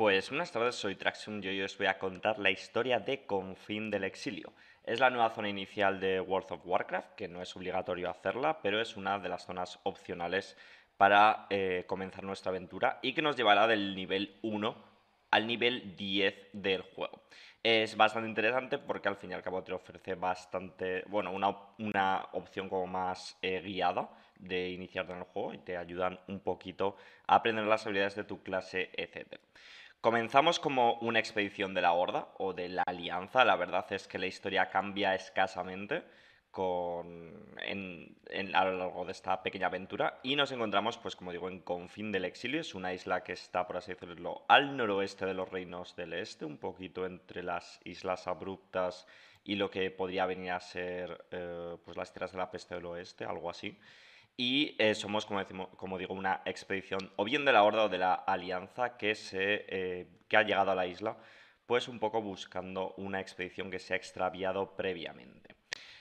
Pues buenas tardes, soy Traxum y hoy os voy a contar la historia de Confín del Exilio. Es la nueva zona inicial de World of Warcraft, que no es obligatorio hacerla, pero es una de las zonas opcionales para eh, comenzar nuestra aventura y que nos llevará del nivel 1 al nivel 10 del juego. Es bastante interesante porque al fin y al cabo te ofrece bastante, bueno, una, opción como más eh, guiada de iniciarte en el juego y te ayudan un poquito a aprender las habilidades de tu clase, etc. Comenzamos como una expedición de la Horda o de la Alianza. La verdad es que la historia cambia escasamente a lo largo de esta pequeña aventura y nos encontramos, pues como digo, en Confín del Exilio. Es una isla que está, por así decirlo, al noroeste de los reinos del este, un poquito entre las islas abruptas y lo que podría venir a ser eh, pues las tierras de la peste del oeste, algo así y eh, somos, como, digo, una expedición o bien de la Horda o de la Alianza que, se, eh, ha llegado a la isla, pues un poco buscando una expedición que se ha extraviado previamente.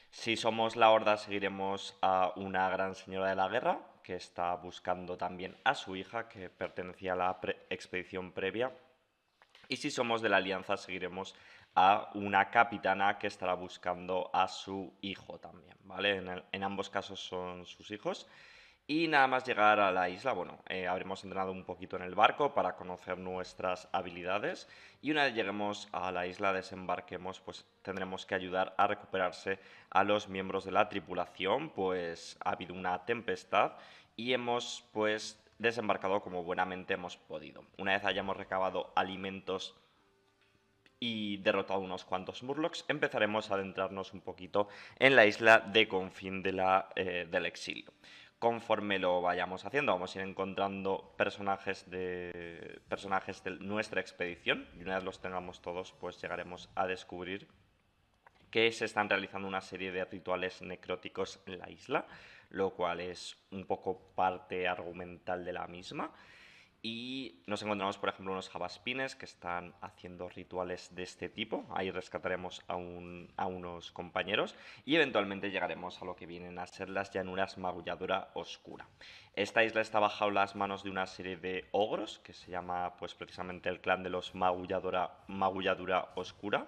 Si somos la Horda, seguiremos a una gran señora de la guerra, que está buscando también a su hija, que pertenecía a la expedición previa. Y si somos de la Alianza, seguiremos una capitana que estará buscando a su hijo también, ¿vale? En, ambos casos son sus hijos. Y nada más llegar a la isla, bueno, eh, habremos entrenado un poquito en el barco para conocer nuestras habilidades y una vez lleguemos a la isla, desembarquemos, pues tendremos que ayudar a recuperarse a los miembros de la tripulación, pues ha habido una tempestad y hemos pues desembarcado como buenamente hemos podido. Una vez hayamos recabado alimentos y derrotado unos cuantos Murlocs, empezaremos a adentrarnos un poquito en la isla de Confín eh, del Exilio. Conforme lo vayamos haciendo, vamos a ir encontrando personajes de, personajes de nuestra expedición y una vez los tengamos todos, pues llegaremos a descubrir que se están realizando una serie de rituales necróticos en la isla, lo cual es un poco parte argumental de la misma. Y nos encontramos, por ejemplo, unos jabaspines que están haciendo rituales de este tipo. Ahí rescataremos a, unos compañeros y eventualmente llegaremos a lo que vienen a ser las llanuras magulladora oscura. Esta isla está bajo las manos de una serie de ogros que se llama pues precisamente el clan de los magulladora, magulladura oscura.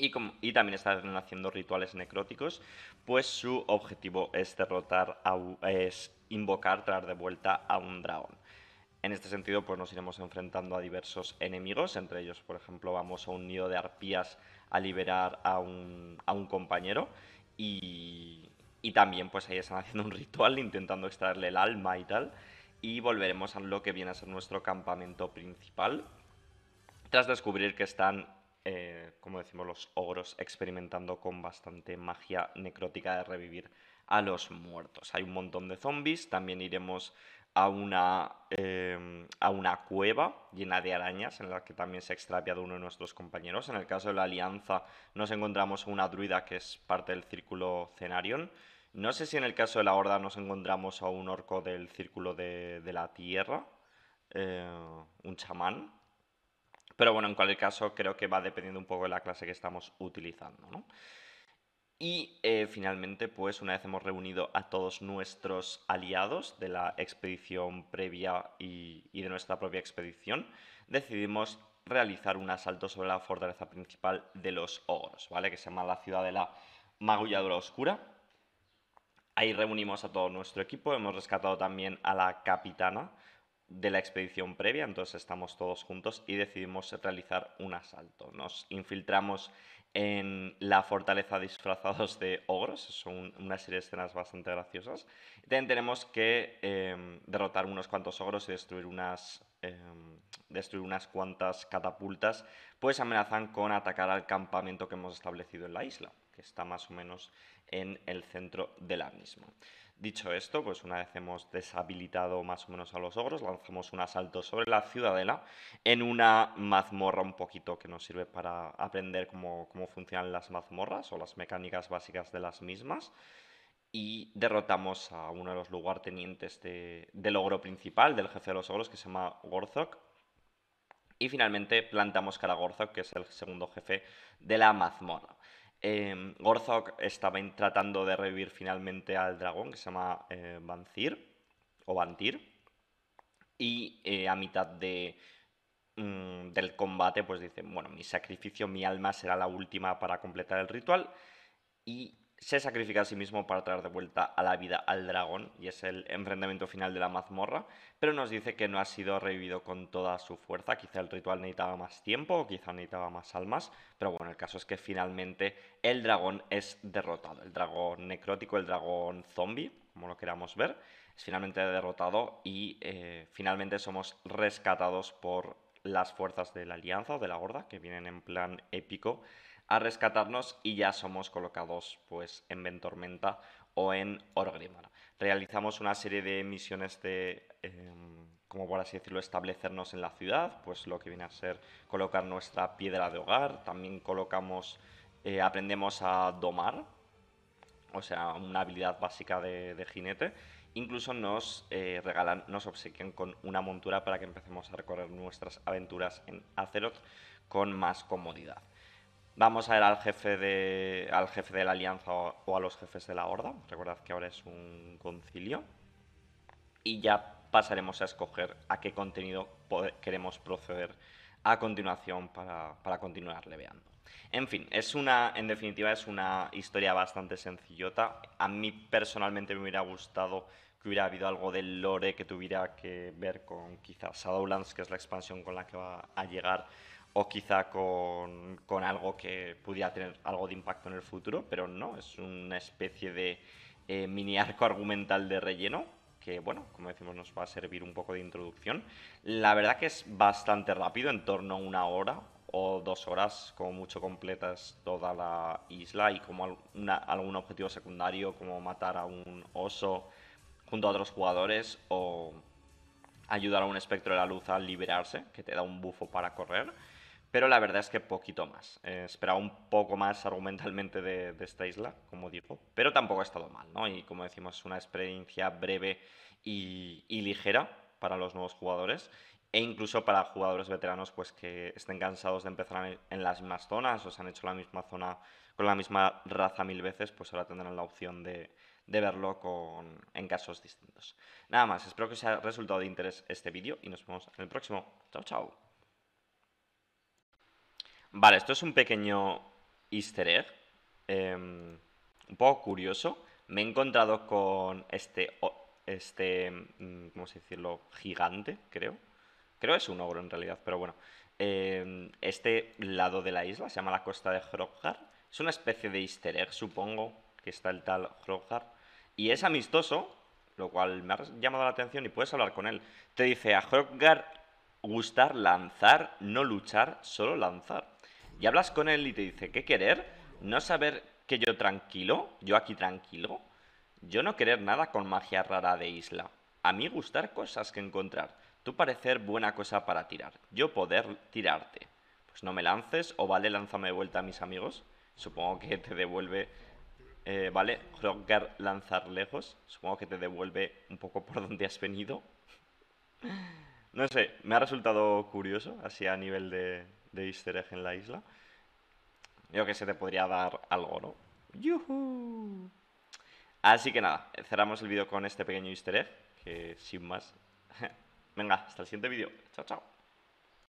Y, también están haciendo rituales necróticos, pues su objetivo es derrotar, es invocar, traer de vuelta a un dragón. En este sentido, pues nos iremos enfrentando a diversos enemigos, entre ellos, por ejemplo, vamos a un nido de arpías a liberar a un, compañero y, también pues ahí están haciendo un ritual intentando extraerle el alma y tal. Y volveremos a lo que viene a ser nuestro campamento principal. Tras descubrir que están, eh, como decimos, los ogros experimentando con bastante magia necrótica de revivir a los muertos. Hay un montón de zombies, también iremos a una, em, a una cueva llena de arañas en la que también se ha extraviado uno de nuestros compañeros. En el caso de la Alianza nos encontramos a una druida que es parte del círculo Cenarion. No sé si en el caso de la Horda nos encontramos a un orco del círculo de, la Tierra, eh, un chamán. Pero bueno, en cualquier caso creo que va dependiendo un poco de la clase que estamos utilizando, y eh, finalmente, pues una vez hemos reunido a todos nuestros aliados de la expedición previa y, de nuestra propia expedición, decidimos realizar un asalto sobre la fortaleza principal de los ogros, ¿vale? Que se llama la ciudad de la Magulladora Oscura. Ahí reunimos a todo nuestro equipo, hemos rescatado también a la capitana de la expedición previa, entonces estamos todos juntos y decidimos realizar un asalto. Nos infiltramos en La Fortaleza disfrazados de ogros. Son una serie de escenas bastante graciosas. También tenemos que em, derrotar unos cuantos ogros y destruir unas, em, destruir unas cuantas catapultas, pues amenazan con atacar al campamento que hemos establecido en la isla, que está más o menos en el centro del la Dicho esto, pues una vez hemos deshabilitado más o menos a los ogros, lanzamos un asalto sobre la ciudadela en una mazmorra un poquito que nos sirve para aprender cómo, funcionan las mazmorras o las mecánicas básicas de las mismas. Y derrotamos a uno de los lugartenientes del ogro principal, del jefe de los ogros, que se llama Gorzok. Y finalmente plantamos cara a Gorzok, que es el segundo jefe de la mazmorra. Eh, estaba tratando de revivir finalmente al dragón que se llama eh, o Vantir. Y eh, a mitad de, mm, del combate, pues dice: Bueno, mi sacrificio, mi alma será la última para completar el ritual. Y se sacrifica a sí mismo para traer de vuelta a la vida al dragón, y es el enfrentamiento final de la mazmorra, pero nos dice que no ha sido revivido con toda su fuerza, quizá el ritual necesitaba más tiempo, o quizá necesitaba más almas, pero bueno, el caso es que finalmente el dragón es derrotado, el dragón necrótico, el dragón zombie, como lo queramos ver, es finalmente derrotado y eh, finalmente somos rescatados por las fuerzas de la Alianza o de la gorda que vienen en plan épico, a rescatarnos y ya somos colocados pues en Ventormenta o en Orgrimmar. Realizamos una serie de misiones de, em, como por así decirlo, establecernos en la ciudad, pues lo que viene a ser colocar nuestra piedra de hogar, también colocamos, eh, aprendemos a domar, o sea, una habilidad básica de jinete, Incluso nos eh, regalan, nos obsequian con una montura para que empecemos a recorrer nuestras aventuras en Azeroth con más comodidad. Vamos a ver al jefe de, al jefe de la alianza o, a los jefes de la horda. Recordad que ahora es un concilio. Y ya pasaremos a escoger a qué contenido queremos proceder a continuación para, continuar leveando. En fin, es una, en definitiva es una historia bastante sencillota. A mí personalmente me hubiera gustado que hubiera habido algo del lore que tuviera que ver con quizás Shadowlands, que es la expansión con la que va a llegar, o quizá con, con algo que pudiera tener algo de impacto en el futuro, pero no, es una especie de eh, mini arco argumental de relleno que, bueno, como decimos, nos va a servir un poco de introducción. La verdad que es bastante rápido, en torno a una hora o dos horas, como mucho completas toda la isla y como algún objetivo secundario, como matar a un oso junto a otros jugadores o ayudar a un espectro de la luz a liberarse, que te da un bufo para correr. Pero la verdad es que poquito más. Eh, esperaba un poco más argumentalmente de, esta isla, como digo. Pero tampoco ha estado mal, ¿no? Y como decimos, una experiencia breve y, y ligera para los nuevos jugadores e incluso para jugadores veteranos pues que estén cansados de empezar en las mismas zonas o se han hecho la misma zona con la misma raza mil veces, pues ahora tendrán la opción de, de verlo con, en casos distintos. Nada más, espero que os haya resultado de interés este vídeo y nos vemos en el próximo. Chao, chao. Vale, esto es un pequeño easter egg, em, un poco curioso. Me he encontrado con este, este, mm, ¿cómo se decirlo? Gigante, creo. Creo que es un ogro en realidad, pero bueno. Em, este lado de la isla se llama la costa de Hrokhar. Es una especie de easter egg, supongo, que está el tal Hrokhar y es amistoso, lo cual me ha llamado la atención y puedes hablar con él. Te dice a Hoggar gustar lanzar, no luchar, solo lanzar. Y hablas con él y te dice, ¿qué querer? No saber que yo tranquilo, yo aquí tranquilo, yo no querer nada con magia rara de isla. A mí gustar cosas que encontrar. Tú parecer buena cosa para tirar. Yo poder tirarte. Pues no me lances o vale, lánzame de vuelta a mis amigos. Supongo que te devuelve eh, vale, Hrogar lanzar lejos. Supongo que te devuelve un poco por donde has venido. No sé, me ha resultado curioso, así a nivel de, de easter egg en la isla. Yo que se te podría dar algo, ¿no? Así que nada, cerramos el vídeo con este pequeño easter egg, que sin más. Venga, hasta el siguiente vídeo. Chao, chao.